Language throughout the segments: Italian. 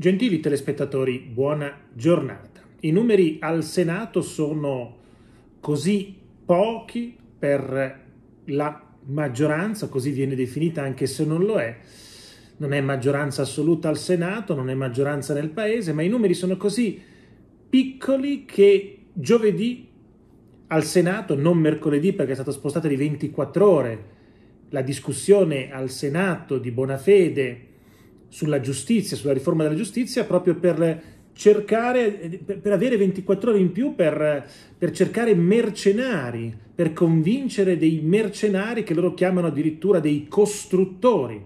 Gentili telespettatori, buona giornata. I numeri al Senato sono così pochi per la maggioranza, così viene definita anche se non lo è. Non è maggioranza assoluta al Senato, non è maggioranza nel Paese, ma i numeri sono così piccoli che giovedì al Senato, non mercoledì perché è stata spostata di 24 ore, la discussione al Senato di buona fede sulla giustizia, sulla riforma della giustizia, proprio per cercare, per avere 24 ore in più, per, per cercare mercenari, per convincere dei mercenari che loro chiamano addirittura dei costruttori.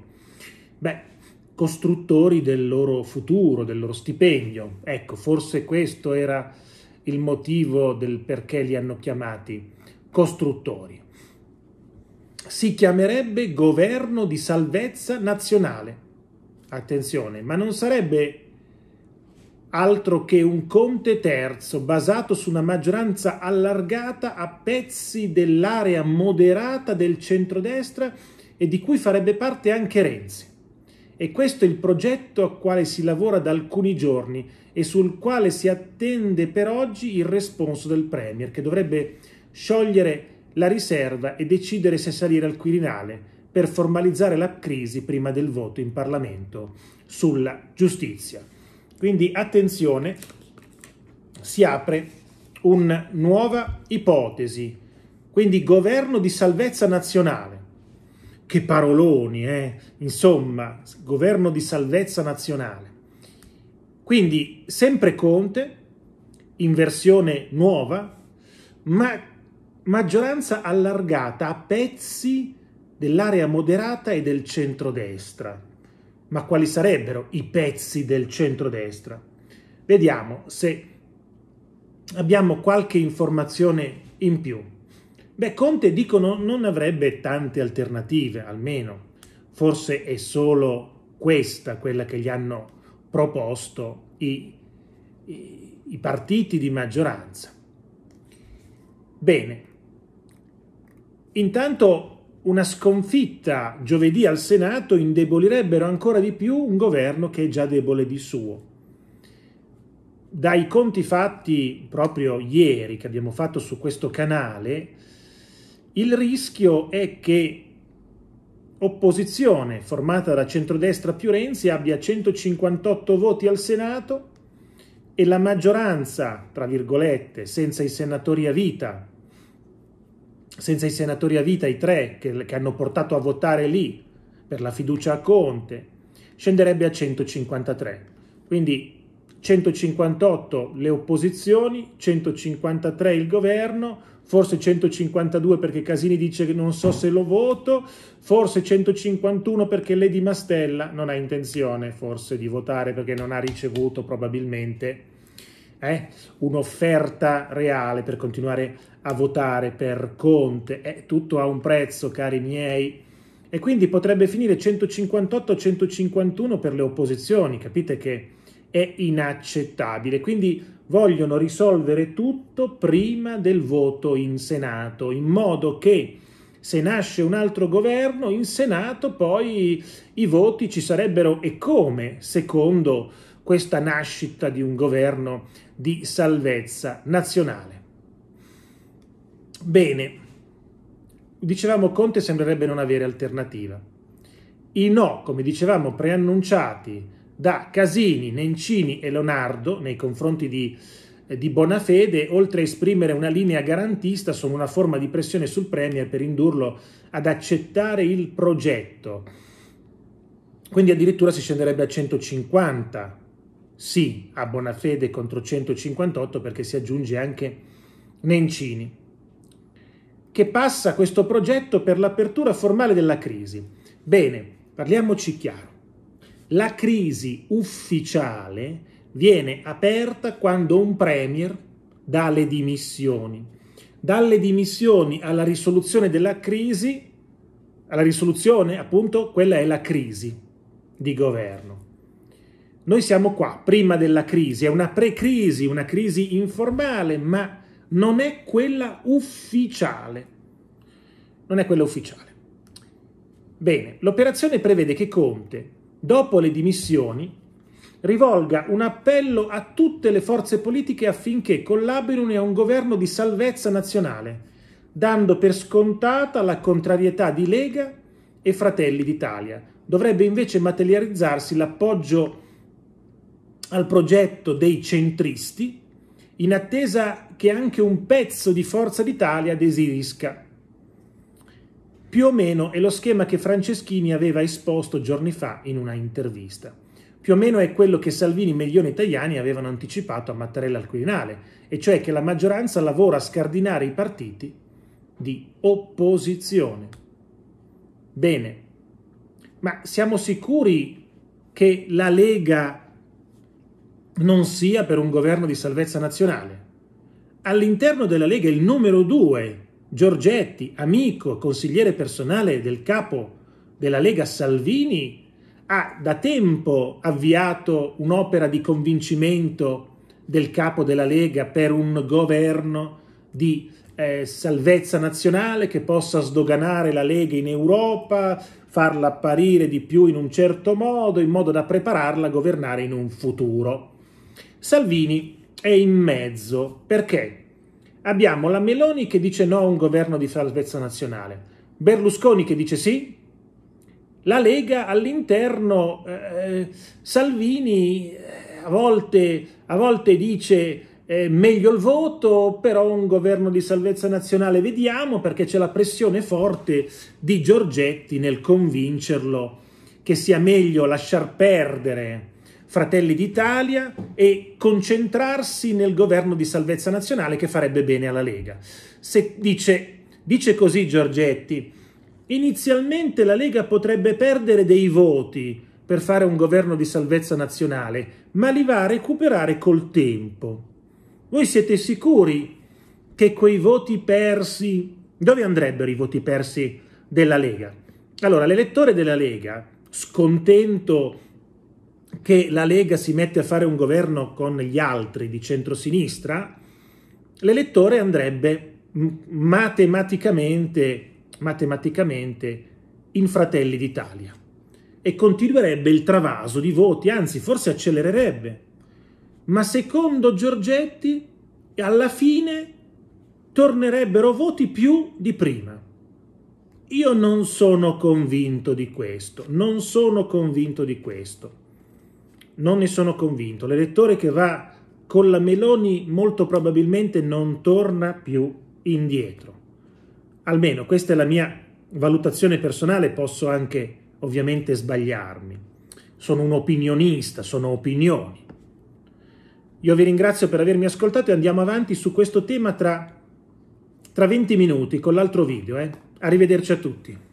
Beh, costruttori del loro futuro, del loro stipendio. Ecco, forse questo era il motivo del perché li hanno chiamati costruttori. Si chiamerebbe governo di salvezza nazionale attenzione, ma non sarebbe altro che un Conte terzo basato su una maggioranza allargata a pezzi dell'area moderata del centrodestra e di cui farebbe parte anche Renzi. E questo è il progetto a quale si lavora da alcuni giorni e sul quale si attende per oggi il responso del Premier, che dovrebbe sciogliere la riserva e decidere se salire al Quirinale per formalizzare la crisi prima del voto in Parlamento sulla giustizia. Quindi attenzione, si apre una nuova ipotesi, quindi governo di salvezza nazionale. Che paroloni, eh? Insomma, governo di salvezza nazionale. Quindi sempre Conte, in versione nuova, ma maggioranza allargata a pezzi di dell'area moderata e del centrodestra. Ma quali sarebbero i pezzi del centrodestra? Vediamo se abbiamo qualche informazione in più. Beh, Conte dicono non avrebbe tante alternative, almeno. Forse è solo questa quella che gli hanno proposto i, i, i partiti di maggioranza. Bene, intanto una sconfitta giovedì al Senato indebolirebbero ancora di più un governo che è già debole di suo. Dai conti fatti proprio ieri che abbiamo fatto su questo canale, il rischio è che opposizione formata da centrodestra più Renzi abbia 158 voti al Senato e la maggioranza, tra virgolette, senza i senatori a vita, senza i senatori a vita, i tre che, che hanno portato a votare lì per la fiducia a Conte, scenderebbe a 153. Quindi 158 le opposizioni, 153 il governo, forse 152 perché Casini dice che non so se lo voto, forse 151 perché Lady Mastella non ha intenzione forse di votare perché non ha ricevuto probabilmente eh, un'offerta reale per continuare a votare per Conte. Eh, tutto ha un prezzo, cari miei. E quindi potrebbe finire 158-151 per le opposizioni, capite che è inaccettabile. Quindi vogliono risolvere tutto prima del voto in Senato, in modo che se nasce un altro governo, in Senato poi i voti ci sarebbero e come, secondo questa nascita di un governo di salvezza nazionale. Bene, dicevamo Conte sembrerebbe non avere alternativa. I no, come dicevamo, preannunciati da Casini, Nencini e Leonardo nei confronti di, eh, di Bonafede, oltre a esprimere una linea garantista, sono una forma di pressione sul Premier per indurlo ad accettare il progetto. Quindi addirittura si scenderebbe a 150 sì a Bonafede contro 158 perché si aggiunge anche Nencini, che passa questo progetto per l'apertura formale della crisi. Bene, parliamoci chiaro. La crisi ufficiale viene aperta quando un premier dà le dimissioni. Dalle dimissioni alla risoluzione della crisi, alla risoluzione appunto, quella è la crisi di governo. Noi siamo qua, prima della crisi, è una pre-crisi, una crisi informale, ma non è quella ufficiale. Non è quella ufficiale. Bene, l'operazione prevede che Conte, dopo le dimissioni, rivolga un appello a tutte le forze politiche affinché collaborino a un governo di salvezza nazionale, dando per scontata la contrarietà di Lega e Fratelli d'Italia. Dovrebbe invece materializzarsi l'appoggio al progetto dei centristi, in attesa che anche un pezzo di Forza d'Italia desirisca. Più o meno è lo schema che Franceschini aveva esposto giorni fa in una intervista. Più o meno è quello che Salvini, Meglione e Tajani avevano anticipato a Mattarella al Quirinale, e cioè che la maggioranza lavora a scardinare i partiti di opposizione. Bene, ma siamo sicuri che la Lega non sia per un governo di salvezza nazionale. All'interno della Lega il numero due, Giorgetti, amico, consigliere personale del capo della Lega Salvini, ha da tempo avviato un'opera di convincimento del capo della Lega per un governo di eh, salvezza nazionale che possa sdoganare la Lega in Europa, farla apparire di più in un certo modo, in modo da prepararla a governare in un futuro. Salvini è in mezzo perché abbiamo la Meloni che dice no a un governo di salvezza nazionale, Berlusconi che dice sì, la Lega all'interno, eh, Salvini eh, a volte, a volte dice eh, meglio il voto, però un governo di salvezza nazionale vediamo perché c'è la pressione forte di Giorgetti nel convincerlo che sia meglio lasciar perdere Fratelli d'Italia e concentrarsi nel governo di salvezza nazionale che farebbe bene alla Lega. Se dice, dice così Giorgetti, inizialmente la Lega potrebbe perdere dei voti per fare un governo di salvezza nazionale, ma li va a recuperare col tempo. Voi siete sicuri che quei voti persi... Dove andrebbero i voti persi della Lega? Allora, l'elettore della Lega, scontento che la Lega si mette a fare un governo con gli altri di centrosinistra, l'elettore andrebbe matematicamente, matematicamente in Fratelli d'Italia e continuerebbe il travaso di voti, anzi forse accelererebbe. Ma secondo Giorgetti alla fine tornerebbero voti più di prima. Io non sono convinto di questo, non sono convinto di questo non ne sono convinto. L'elettore che va con la Meloni molto probabilmente non torna più indietro. Almeno questa è la mia valutazione personale, posso anche ovviamente sbagliarmi. Sono un opinionista, sono opinioni. Io vi ringrazio per avermi ascoltato e andiamo avanti su questo tema tra, tra 20 minuti con l'altro video. Eh. Arrivederci a tutti.